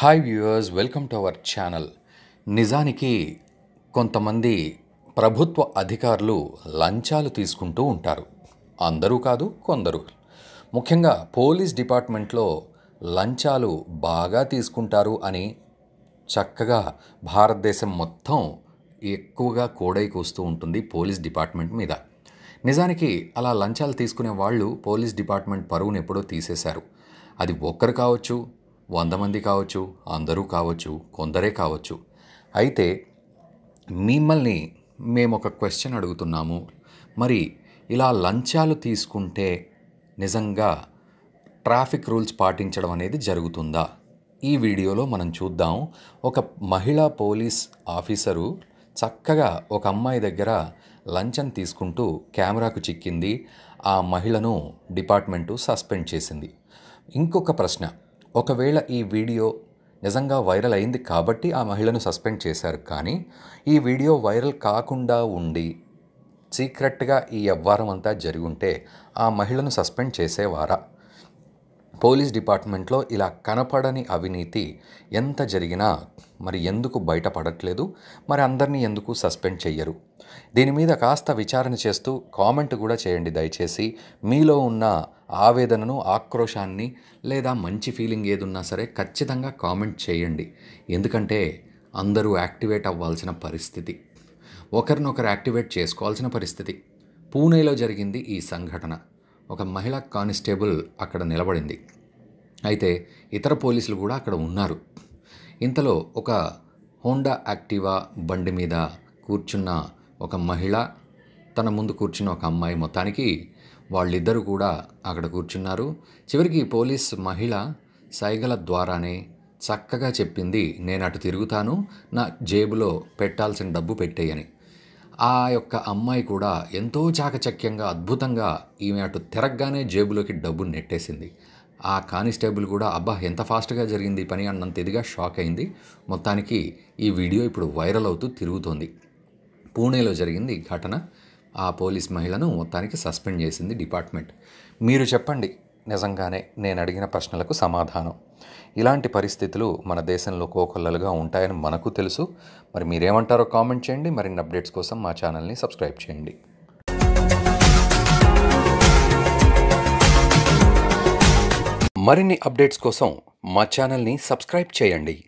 hi viewers welcome to our channel నిజానికి కొంతమంది ప్రభుత్వ అధికారులు లంచాలు తీసుకుంటూ ఉంటారు అందరూ కాదు కొందరు ముఖ్యంగా పోలీస్ డిపార్ట్మెంట్లో లంచాలు బాగా తీసుకుంటారు అని చక్కగా భారతదేశం మొత్తం ఎక్కువగా కోడై కూస్తూ ఉంటుంది పోలీస్ డిపార్ట్మెంట్ మీద నిజానికి అలా లంచాలు తీసుకునే వాళ్ళు పోలీస్ డిపార్ట్మెంట్ పరువును ఎప్పుడో తీసేశారు అది ఒక్కరు కావచ్చు వంద మంది కావచ్చు అందరూ కావచ్చు కొందరే కావచ్చు అయితే మిమ్మల్ని మేము ఒక క్వశ్చన్ అడుగుతున్నాము మరి ఇలా లంచాలు తీసుకుంటే నిజంగా ట్రాఫిక్ రూల్స్ పాటించడం అనేది జరుగుతుందా ఈ వీడియోలో మనం చూద్దాం ఒక మహిళా పోలీస్ ఆఫీసరు చక్కగా ఒక అమ్మాయి దగ్గర లంచం తీసుకుంటూ కెమెరాకు చిక్కింది ఆ మహిళను డిపార్ట్మెంటు సస్పెండ్ చేసింది ఇంకొక ప్రశ్న ఒకవేళ ఈ వీడియో నిజంగా వైరల్ అయింది కాబట్టి ఆ మహిళను సస్పెండ్ చేశారు కానీ ఈ వీడియో వైరల్ కాకుండా ఉండి సీక్రెట్గా ఈ వ్యవహారం అంతా ఉంటే ఆ మహిళను సస్పెండ్ చేసేవారా పోలీస్ డిపార్ట్మెంట్లో ఇలా కనపడని అవినీతి ఎంత జరిగినా మరి ఎందుకు బయటపడట్లేదు మరి అందరినీ ఎందుకు సస్పెండ్ చెయ్యరు దీని మీద కాస్త విచారణ చేస్తూ కామెంట్ కూడా చేయండి దయచేసి మీలో ఉన్న ఆవేదనను ఆక్రోశాన్ని లేదా మంచి ఫీలింగ్ ఏదున్నా సరే ఖచ్చితంగా కామెంట్ చేయండి ఎందుకంటే అందరూ యాక్టివేట్ అవ్వాల్సిన పరిస్థితి ఒకరినొకరు యాక్టివేట్ చేసుకోవాల్సిన పరిస్థితి పూణేలో జరిగింది ఈ సంఘటన ఒక మహిళా కానిస్టేబుల్ అక్కడ నిలబడింది అయితే ఇతర పోలీసులు కూడా అక్కడ ఉన్నారు ఇంతలో ఒక హోండా యాక్టివా బండి మీద కూర్చున్న ఒక మహిళ తన ముందు కూర్చున్న ఒక అమ్మాయి మొత్తానికి వాళ్ళిద్దరూ కూడా అక్కడ కూర్చున్నారు చివరికి పోలీస్ మహిళ సైగల ద్వారానే చక్కగా చెప్పింది నేను అటు తిరుగుతాను నా జేబులో పెట్టాల్సిన డబ్బు పెట్టేయని ఆ యొక్క అమ్మాయి కూడా ఎంతో చాకచక్యంగా అద్భుతంగా ఈమె అటు తిరగగానే జేబులోకి డబ్బు నెట్టేసింది ఆ కానిస్టేబుల్ కూడా అబ్బా ఎంత ఫాస్ట్గా జరిగింది పని అన్నంత ఇదిగా షాక్ అయింది మొత్తానికి ఈ వీడియో ఇప్పుడు వైరల్ అవుతూ తిరుగుతోంది పూణేలో జరిగింది ఘటన ఆ పోలీస్ మహిళను మొత్తానికి సస్పెండ్ చేసింది డిపార్ట్మెంట్ మీరు చెప్పండి నిజంగానే నేను అడిగిన ప్రశ్నలకు సమాధానం ఇలాంటి పరిస్థితులు మన దేశంలో కోకొల్లలుగా ఉంటాయని మనకు తెలుసు మరి మీరేమంటారో కామెంట్ చేయండి మరిన్ని అప్డేట్స్ కోసం మా ఛానల్ని సబ్స్క్రైబ్ చేయండి మరిన్ని అప్డేట్స్ కోసం మా ఛానల్ని సబ్స్క్రైబ్ చేయండి